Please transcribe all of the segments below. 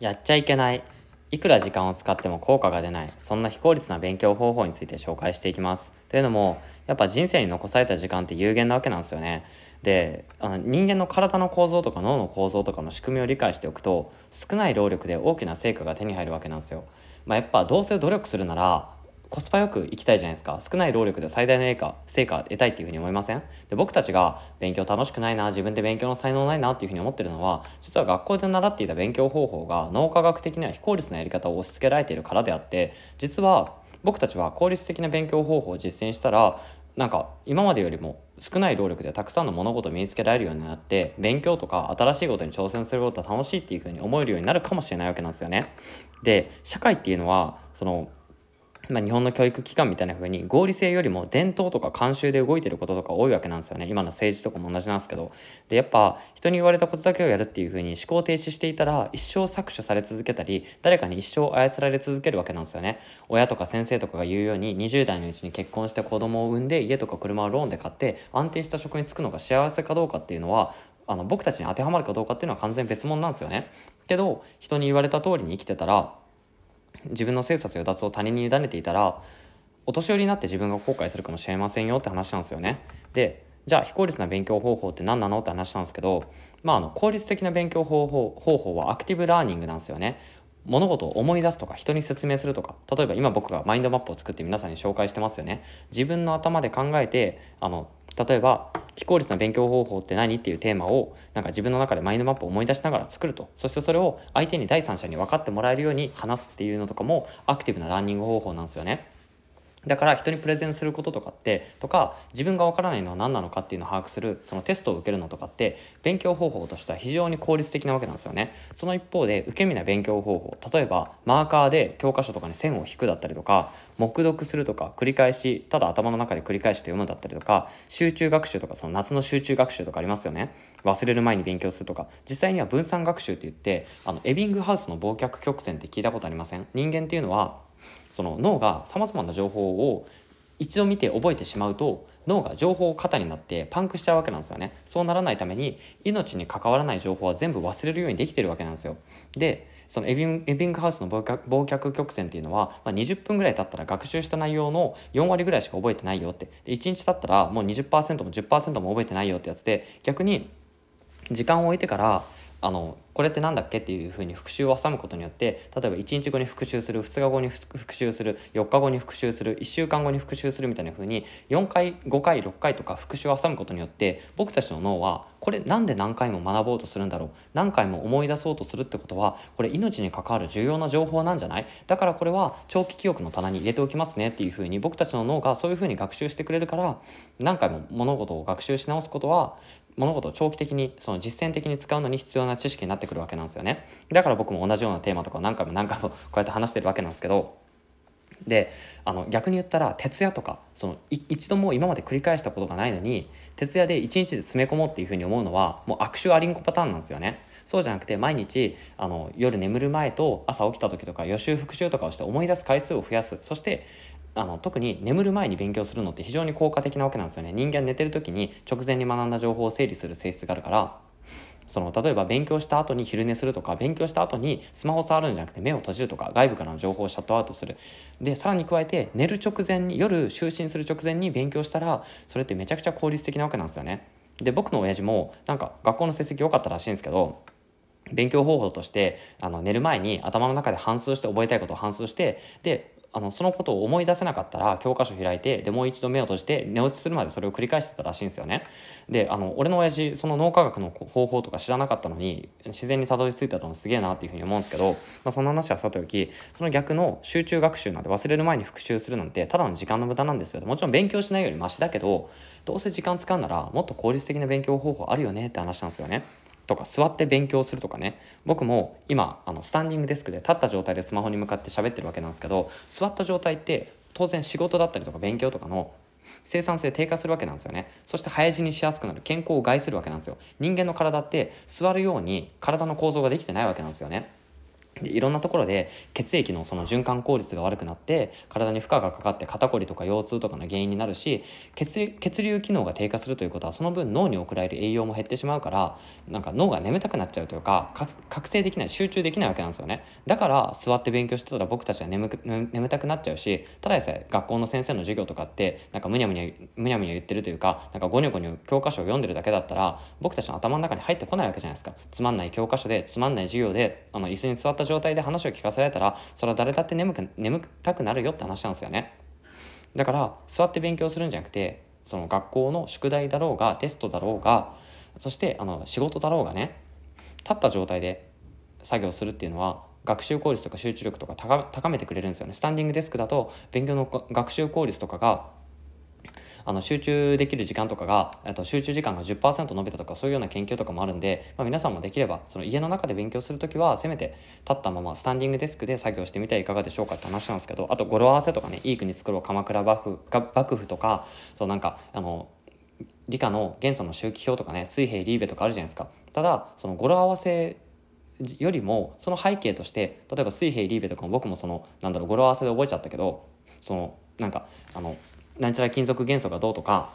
やっちゃいけない。いくら時間を使っても効果が出ない。そんな非効率な勉強方法について紹介していきます。というのも、やっぱ人生に残された時間って有限なわけなんですよね。であの人間の体の構造とか脳の構造とかの仕組みを理解しておくと少ない労力で大きな成果が手に入るわけなんですよ。まあ、やっぱどうせ努力するならコスパよくいきたいじゃないですか少ない労力で最大の成果成果得たいっていうふうに思いませんで僕たちが勉強楽しくないな自分で勉強の才能ないなっていうふうに思ってるのは実は学校で習っていた勉強方法が脳科学的には非効率なやり方を押し付けられているからであって実は僕たちは効率的な勉強方法を実践したらなんか今までよりも少ない労力でたくさんの物事を身につけられるようになって勉強とか新しいことに挑戦することは楽しいっていうふうに思えるようになるかもしれないわけなんですよね。で社会っていうのはそのまあ、日本の教育機関みたいな風に合理性よりも伝統とか慣習で動いてることとか多いわけなんですよね今の政治とかも同じなんですけどでやっぱ人に言われたことだけをやるっていう風に思考停止していたら一生搾取され続けたり誰かに一生操られ続けるわけなんですよね親とか先生とかが言うように20代のうちに結婚して子供を産んで家とか車をローンで買って安定した職に就くのが幸せかどうかっていうのはあの僕たちに当てはまるかどうかっていうのは完全別物なんですよねけど人に言われた通りに生きてたら自分の生殺与奪を他人に委ねていたらお年寄りになって自分が後悔するかもしれませんよって話なんですよね。でじゃあ非効率な勉強方法って何なのって話なんですけど、まあ、あの効率的な勉強方法方法はアクティブラーニングなんですよね。物事を思い出すとか人に説明するとか例えば今僕がマインドマップを作って皆さんに紹介してますよね自分の頭で考えてあの例えば非効率な勉強方法って何っていうテーマをなんか自分の中でマインドマップを思い出しながら作るとそしてそれを相手に第三者に分かってもらえるように話すっていうのとかもアクティブなランニング方法なんですよね。だから人にプレゼンすることとかってとか自分がわからないのは何なのかっていうのを把握するそのテストを受けるのとかって勉強方法としては非常に効率的なわけなんですよねその一方で受け身な勉強方法例えばマーカーで教科書とかに線を引くだったりとか黙読するとか繰り返しただ頭の中で繰り返して読むだったりとか集中学習とかその夏の集中学習とかありますよね忘れる前に勉強するとか実際には分散学習って言ってあのエビングハウスの忘却曲線って聞いたことありません人間っていうのはその脳がさまざまな情報を一度見て覚えてしまうと脳が情報を肩になってパンクしちゃうわけなんですよねそうならないために命に関わらない情報は全部忘れるようにできてるわけなんですよでそのエビンエビングハウスの忘却曲線っていうのは、まあ、20分ぐらい経ったら学習した内容の4割ぐらいしか覚えてないよってで1日経ったらもう20%も10%も覚えてないよってやつで逆に時間を置いてからあのこれって何だっけっていうふうに復習を挟むことによって例えば1日後に復習する2日後に復習する4日後に復習する1週間後に復習するみたいなふうに4回5回6回とか復習を挟むことによって僕たちの脳はこれ何で何回も学ぼうとするんだろう何回も思い出そうとするってことはこれ命に関わる重要な情報なんじゃないだからこれは長期記憶の棚に入れておきますねっていうふうに僕たちの脳がそういうふうに学習してくれるから何回も物事を学習し直すことは物事を長期的にその実践的に使うのに必要な知識になってくるわけなんですよねだから僕も同じようなテーマとか何回も何回もこうやって話してるわけなんですけどであの逆に言ったら徹夜とかその一度も今まで繰り返したことがないのに徹夜で一日で詰め込もうっていうふうに思うのはもう悪臭ありんこパターンなんですよね。そうじゃなくて毎日あの夜眠る前と朝起きた時とか予習復習とかをして思い出す回数を増やすそしてあの特に眠る前に勉強するのって非常に効果的なわけなんですよね人間寝てる時に直前に学んだ情報を整理する性質があるからその例えば勉強した後に昼寝するとか勉強した後にスマホ触るんじゃなくて目を閉じるとか外部からの情報をシャットアウトするでさらに加えて寝る直前に夜就寝する直前に勉強したらそれってめちゃくちゃ効率的なわけなんですよねで僕の親父もなんか学校の成績良かったらしいんですけど勉強方法としてあの寝る前に頭の中で反数して覚えたいことを反数してであのそのことを思い出せなかったら教科書開いてでもう一度目を閉じて寝落ちするまでそれを繰り返してたらしいんですよねであの俺の親父その脳科学の方法とか知らなかったのに自然にたどり着いたのすげえなっていうふうに思うんですけど、まあ、そんな話はさておきその逆の集中学習なんて忘れる前に復習するなんてただの時間の無駄なんですよもちろん勉強しないよりマシだけどどうせ時間使うならもっと効率的な勉強方法あるよねって話なんですよねとか座って勉強するとかね僕も今あのスタンディングデスクで立った状態でスマホに向かって喋ってるわけなんですけど座った状態って当然仕事だったりとか勉強とかの生産性低下するわけなんですよねそして早死にしやすくなる健康を害するわけなんですよ人間の体って座るように体の構造ができてないわけなんですよねでいろんなところで血液のその循環効率が悪くなって体に負荷がかかって肩こりとか腰痛とかの原因になるし血血流機能が低下するということはその分脳に送られる栄養も減ってしまうからなんか脳が眠たくなっちゃうというか覚醒できない集中できないわけなんですよねだから座って勉強してたら僕たちは眠く眠たくなっちゃうしただでさえ学校の先生の授業とかってなんかむにゃむにゃむにゃむにゃ言ってるというかなんかゴニョゴニョ教科書を読んでるだけだったら僕たちの頭の中に入ってこないわけじゃないですかつまんない教科書でつまんない授業であの椅子に座った状態で話を聞かされたらそれは誰だって眠く眠たくなるよって話なんですよねだから座って勉強するんじゃなくてその学校の宿題だろうがテストだろうがそしてあの仕事だろうがね立った状態で作業するっていうのは学習効率とか集中力とか高めてくれるんですよねスタンディングデスクだと勉強の学習効率とかがあの集中できる時間とかが、えっと、集中時間が10%伸びたとかそういうような研究とかもあるんで、まあ、皆さんもできればその家の中で勉強する時はせめて立ったままスタンディングデスクで作業してみてはいかがでしょうかって話なんですけどあと語呂合わせとかね「いい国作ろう鎌倉幕府」幕府とかそうなんかあの理科の元素の周期表とかね水平リーベとかあるじゃないですか。ただその語呂合わせよりもその背景として例えば水平リーベとかも僕もそのなんだろう語呂合わせで覚えちゃったけどそのなんかあのなんちゃら金属元素がどうとか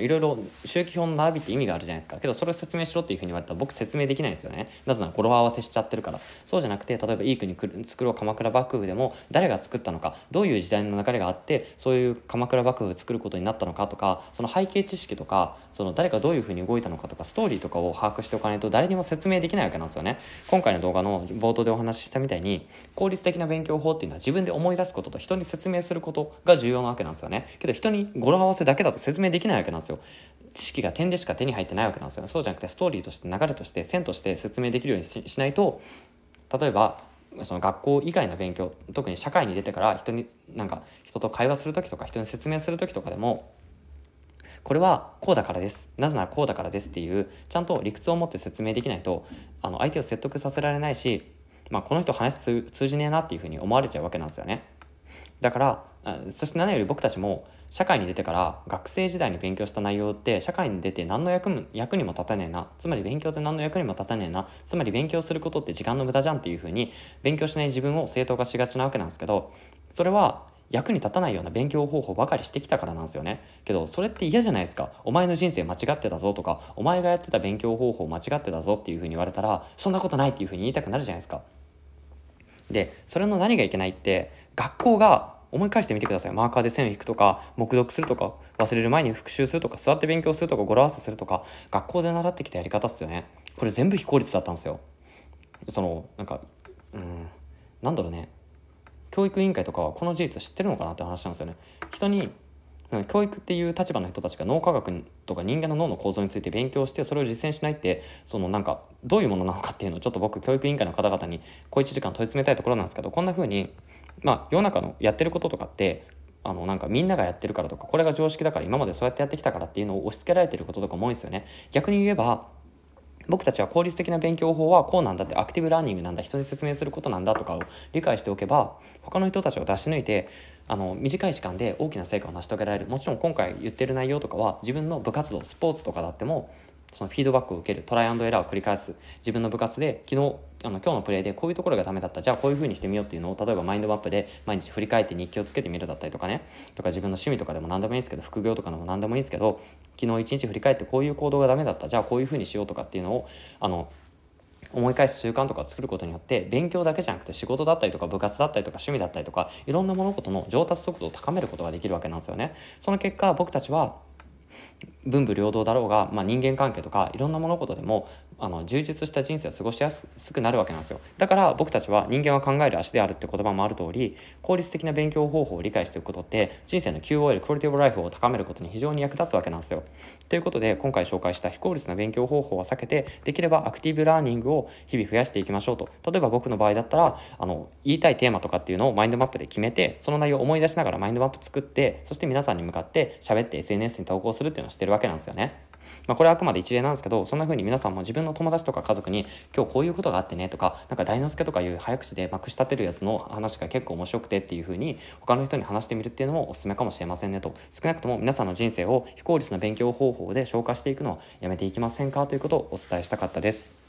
いろいろ周期表の並びって意味があるじゃないですかけどそれを説明しろっていうふうに言われたら僕説明できないですよねなぜなら語呂合わせしちゃってるからそうじゃなくて例えばいい国作ろう鎌倉幕府でも誰が作ったのかどういう時代の流れがあってそういう鎌倉幕府を作ることになったのかとかその背景知識とかその誰がどういうふうに動いたのかとかストーリーとかを把握しておかないと誰にも説明できないわけなんですよね今回の動画の冒頭でお話ししたみたいに効率的な勉強法っていうのは自分で思い出すことと人に説明することが重要なわけなんですよねけど人に語呂合わせだけだと説明できないわけなんですよ。知識が点でしか手に入ってないわけなんですよ。そうじゃなくてストーリーとして流れとして線として説明できるようにしないと例えばその学校以外の勉強特に社会に出てから人になんか人と会話する時とか人に説明する時とかでもこれはこうだからですなぜならこうだからですっていうちゃんと理屈を持って説明できないとあの相手を説得させられないし、まあ、この人話通じねえなっていうふうに思われちゃうわけなんですよねだからそして何より僕たちも社会に出てから学生時代に勉強した内容って社会に出て何の役も役にも立たねえなつまり勉強って何の役にも立たねえなつまり勉強することって時間の無駄じゃんっていうふうに勉強しない自分を正当化しがちなわけなんですけどそれは役に立たないような勉強方法ばかりしてきたからなんですよねけどそれって嫌じゃないですかお前の人生間違ってたぞとかお前がやってた勉強方法間違ってたぞっていうふうに言われたらそんなことないっていうふうに言いたくなるじゃないですかでそれの何がいけないって学校が思い返してみてくださいマーカーで線を引くとか黙読するとか忘れる前に復習するとか座って勉強するとか語呂合わせするとか学校で習ってきたやり方っすよねこれ全部非効率だったんですよそのなんかうんなんだろうね教育委員会とかはこの事実知ってるのかなって話なんですよね人に教育っていう立場の人たちが脳科学とか人間の脳の構造について勉強してそれを実践しないってそのなんかどういうものなのかっていうのをちょっと僕教育委員会の方々に小1時間問い詰めたいところなんですけどこんな風にまあ、世の中のやってることとかってあのなんかみんながやってるからとかこれが常識だから今までそうやってやってきたからっていうのを押し付けられてることとかも多いんですよね。逆に言えば僕たちは効率的な勉強法はこうなんだってアクティブラーニングなんだ人に説明することなんだとかを理解しておけば他の人たちを出し抜いてあの短い時間で大きな成果を成し遂げられるもちろん今回言ってる内容とかは自分の部活動スポーツとかだってもそのフィードバックを受けるトライアンドエラーを繰り返す自分の部活で昨日あの今日のプレーでこういうところがダメだったじゃあこういうふうにしてみようっていうのを例えばマインドマップで毎日振り返って日記をつけてみるだったりとかねとか自分の趣味とかでも何でもいいんですけど副業とかでも何でもいいですけど昨日一日振り返ってこういう行動がダメだったじゃあこういうふうにしようとかっていうのをあの思い返す習慣とかを作ることによって勉強だけじゃなくて仕事だったりとか部活だったりとか趣味だったりとかいろんな物事の上達速度を高めることができるわけなんですよね。その結果僕たちは文武両道だろうが、まあ、人間関係とかいろんな物事でもあの充実した人生を過ごしやすくなるわけなんですよだから僕たちは人間は考える足であるって言葉もある通り効率的な勉強方法を理解していくことって人生の QOL クオリティオブライフを高めることに非常に役立つわけなんですよということで今回紹介した非効率な勉強方法は避けてできればアクティブラーニングを日々増やしていきましょうと例えば僕の場合だったらあの言いたいテーマとかっていうのをマインドマップで決めてその内容を思い出しながらマインドマップ作ってそして皆さんに向かって喋って SNS に投稿するっていうのをしてるわけなんですよねまあ、これはあくまで一例なんですけどそんな風に皆さんも自分の友達とか家族に今日こういうことがあってねとかなんか大之助とかいう早口でまくし立てるやつの話が結構面白くてっていう風に他の人に話してみるっていうのもおすすめかもしれませんねと少なくとも皆さんの人生を非効率な勉強方法で消化していくのをやめていきませんかということをお伝えしたかったです。